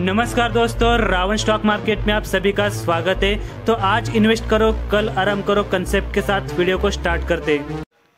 नमस्कार दोस्तों Ravan stock market में आप सभी का स्वागत है तो आज इन्वेस्ट करो कल आराम करो कंसेप्ट के साथ वीडियो को स्टार्ट करते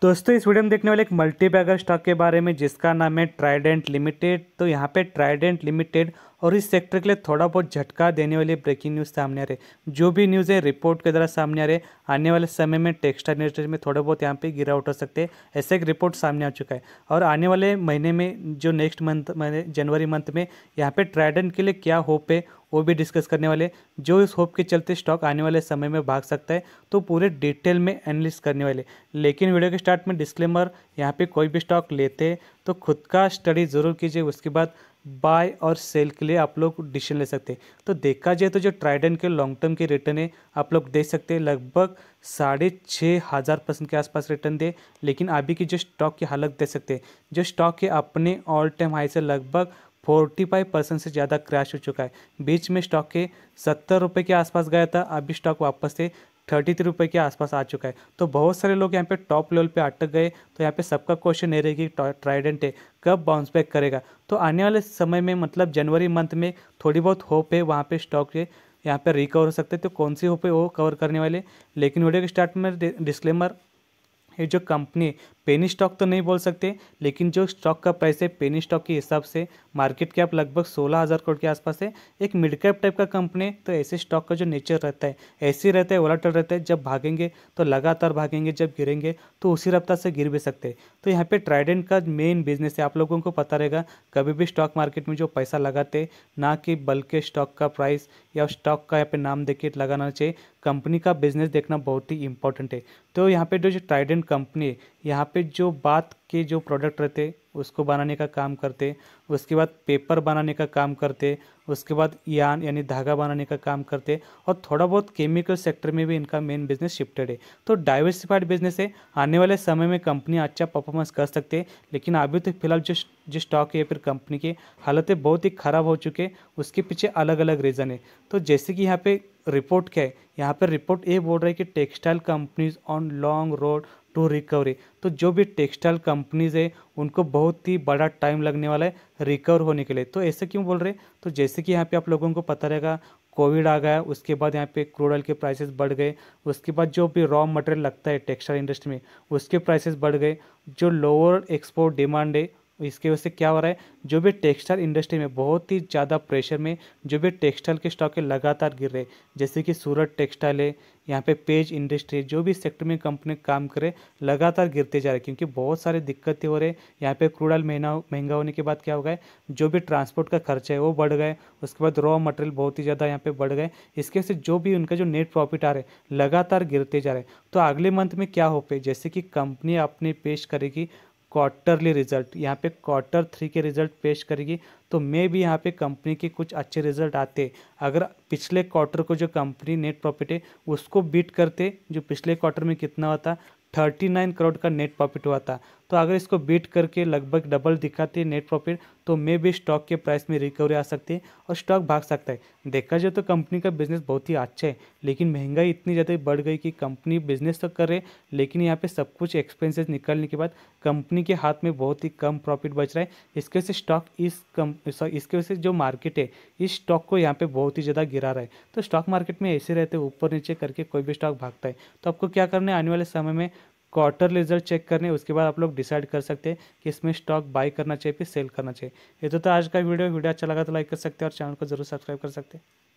दोस्तों इस वीडियो में देखने वाले एक मल्टी स्टॉक के बारे में जिसका नाम है ट्राइडेंट लिमिटेड तो यहाँ पे ट्राइडेंट लिमिटेड और इस सेक्टर के लिए थोड़ा बहुत झटका देने वाली ब्रेकिंग न्यूज़ सामने आ रही है जो भी न्यूज़ है रिपोर्ट के द्वारा सामने आ रहे आने वाले समय में टेक्सटाइल इंडस्ट्री में थोड़ा बहुत यहाँ पे गिरावट हो सकते हैं ऐसे एक रिपोर्ट सामने आ चुका है और आने वाले महीने में जो नेक्स्ट मंथ जनवरी मंथ में यहाँ पर ट्राइडेंट के लिए क्या होप है वो भी डिस्कस करने वाले जो इस होप के चलते स्टॉक आने वाले समय में भाग सकता है तो पूरे डिटेल में एनालिस करने वाले लेकिन वीडियो के स्टार्ट में डिस्क्लेमर यहाँ पे कोई भी स्टॉक लेते तो खुद का स्टडी ज़रूर कीजिए उसके बाद बाय और सेल के लिए आप लोग डिसीजन ले सकते हैं तो देखा जाए तो जो ट्राइडन के लॉन्ग टर्म के रिटर्न है आप लोग देख सकते हैं लगभग साढ़े छः हज़ार परसेंट के आसपास रिटर्न दे लेकिन अभी की जो स्टॉक की हालत देख सकते हैं जो स्टॉक के अपने ऑल टाइम हाई से लगभग फोर्टी फाइव परसेंट से ज़्यादा क्रैश हो चुका है बीच में स्टॉक के सत्तर रुपये के आसपास गया था अभी स्टॉक वापस से थर्टी थ्री रुपये के आसपास आ चुका है तो बहुत सारे लोग यहाँ पे टॉप लेवल पे अटक गए तो यहाँ पे सबका क्वेश्चन ये रहेगी ट्राइडेंट है कब बाउंस बैक करेगा तो आने वाले समय में मतलब जनवरी मंथ में थोड़ी बहुत होप है वहाँ पे स्टॉक ये यहाँ पे रिकवर हो सकते हैं तो कौन सी होप है वो कवर करने वाले लेकिन वीडियो के स्टार्ट में डिस्क्लेमर ये जो कंपनी पेनी स्टॉक तो नहीं बोल सकते लेकिन जो स्टॉक का प्राइस है पेनी स्टॉक के हिसाब से मार्केट कैप लगभग सोलह हज़ार करोड़ के आसपास है एक मिड कैप टाइप का कंपनी है तो ऐसे स्टॉक का जो नेचर रहता है ऐसे रहता है वोलाटल रहता है जब भागेंगे तो लगातार भागेंगे जब गिरेंगे तो उसी रफ्तार से गिर भी सकते तो यहाँ पर ट्राइडेंट का मेन बिजनेस है आप लोगों को पता रहेगा कभी भी स्टॉक मार्केट में जो पैसा लगाते ना कि बल्कि स्टॉक का प्राइस या स्टॉक का यहाँ पर नाम देखिए लगाना चाहिए कंपनी का बिजनेस देखना बहुत ही इंपॉर्टेंट है तो यहाँ पे जो ट्राइडेंट कंपनी है यहाँ पे जो बात के जो प्रोडक्ट रहते उसको बनाने का काम करते उसके बाद पेपर बनाने का काम करते उसके बाद यान यानी धागा बनाने का काम करते और थोड़ा बहुत केमिकल सेक्टर में भी इनका मेन बिजनेस शिफ्टेड है तो डाइवर्सिफाइड बिजनेस है आने वाले समय में कंपनी अच्छा परफॉर्मेंस कर सकते हैं लेकिन अभी तो फिलहाल जो जो स्टॉक है फिर कंपनी की हालतें बहुत ही ख़राब हो चुके उसके पीछे अलग अलग रीज़न है तो जैसे कि यहाँ पर रिपोर्ट क्या है यहाँ पर रिपोर्ट ये बोल रहा है कि textile companies on long road to recovery तो जो भी टेक्सटाइल कंपनीज है उनको बहुत ही बड़ा टाइम लगने वाला है रिकवर होने के लिए तो ऐसे क्यों बोल रहे तो जैसे कि यहाँ पे आप लोगों को पता रहेगा कोविड आ गया उसके बाद यहाँ पे क्रूड ऑयल के प्राइसेस बढ़ गए उसके बाद जो भी रॉ मटेरियल लगता है टेक्सटाइल इंडस्ट्री में उसके प्राइसेस बढ़ गए जो लोअर एक्सपोर्ट डिमांड है इसके वजह से क्या हो रहा है जो भी टेक्सटाइल इंडस्ट्री में बहुत ही ज़्यादा प्रेशर में जो भी टेक्सटाइल के स्टॉक है लगातार गिर रहे जैसे कि सूरत टेक्सटाइल है यहाँ पे पेज इंडस्ट्री जो भी सेक्टर में कंपनी काम करे लगातार गिरते जा रहे क्योंकि बहुत सारे दिक्कतें हो रहे हैं यहाँ पे क्रूडल महंगा महंगा होने के बाद क्या हो गए जो भी ट्रांसपोर्ट का खर्चा है वो बढ़ गए उसके बाद रॉ मटेरियल बहुत ही ज़्यादा यहाँ पे बढ़ गए इसके वजह से जो भी उनका जो नेट प्रॉफिट आ रहे लगातार गिरते जा रहे तो अगले मंथ में क्या हो पे जैसे कि कंपनी अपने पेश करेगी क्वार्टरली रिजल्ट यहाँ पे क्वार्टर थ्री के रिजल्ट पेश करेगी तो मे भी यहाँ पे कंपनी के कुछ अच्छे रिजल्ट आते अगर पिछले क्वार्टर को जो कंपनी नेट प्रॉफिट है उसको बीट करते जो पिछले क्वार्टर में कितना होता थर्टी नाइन करोड़ का नेट प्रॉफिट हुआ था तो अगर इसको बीट करके लगभग डबल दिखाती है नेट प्रॉफिट तो मे भी स्टॉक के प्राइस में रिकवरी आ सकती है और स्टॉक भाग सकता है देखा जाए तो कंपनी का बिजनेस बहुत ही अच्छा है लेकिन महंगाई इतनी ज़्यादा बढ़ गई कि कंपनी बिजनेस तो कर रहे लेकिन यहाँ पे सब कुछ एक्सपेंसेस निकालने के बाद कंपनी के हाथ में बहुत ही कम प्रॉफिट बच रहा है इसके वजह से स्टॉक इस कम इसके वजह से जो मार्केट है इस स्टॉक को यहाँ पर बहुत ही ज़्यादा गिरा रहा है तो स्टॉक मार्केट में ऐसे रहते ऊपर नीचे करके कोई भी स्टॉक भागता है तो आपको क्या करना है आने वाले समय में क्वार्टर रिजल्ट चेक करने उसके बाद आप लोग डिसाइड कर सकते हैं कि इसमें स्टॉक बाय करना चाहिए कि सेल करना चाहिए ये तो था आज का वीडियो वीडियो अच्छा लगा तो लाइक कर सकते हैं और चैनल को जरूर सब्सक्राइब कर सकते हैं